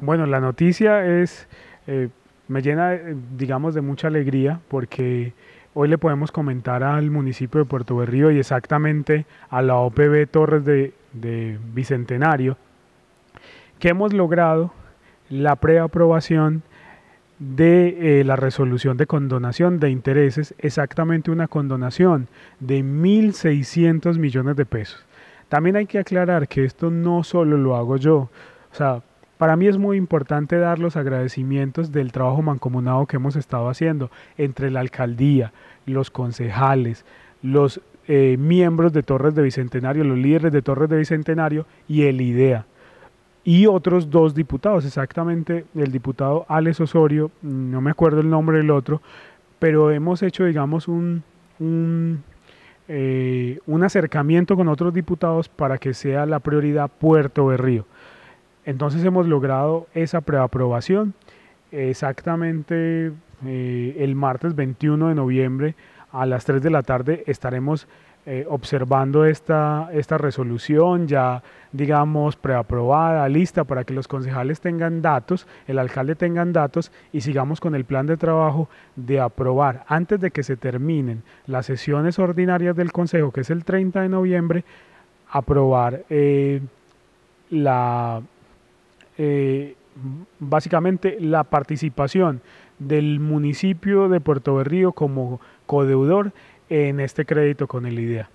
Bueno, la noticia es, eh, me llena, eh, digamos, de mucha alegría porque hoy le podemos comentar al municipio de Puerto Berrío y exactamente a la OPB Torres de, Bicentenario que hemos logrado la preaprobación de eh, la resolución de condonación de intereses, exactamente una condonación de 1.600 millones de pesos. También hay que aclarar que esto no solo lo hago yo, o sea, para mí es muy importante dar los agradecimientos del trabajo mancomunado que hemos estado haciendo entre la alcaldía, los concejales, los eh, miembros de Torres de Bicentenario, los líderes de Torres de Bicentenario y el IDEA. Y otros dos diputados, exactamente el diputado Alex Osorio, no me acuerdo el nombre del otro, pero hemos hecho, digamos, un, un, eh, un acercamiento con otros diputados para que sea la prioridad Puerto Berrío. Entonces hemos logrado esa preaprobación. Exactamente eh, el martes 21 de noviembre a las 3 de la tarde estaremos eh, observando esta, esta resolución ya, digamos, preaprobada, lista para que los concejales tengan datos, el alcalde tengan datos y sigamos con el plan de trabajo de aprobar antes de que se terminen las sesiones ordinarias del Consejo, que es el 30 de noviembre, aprobar eh, la eh, básicamente la participación del municipio de Puerto Berrío como codeudor en este crédito con el IDEA.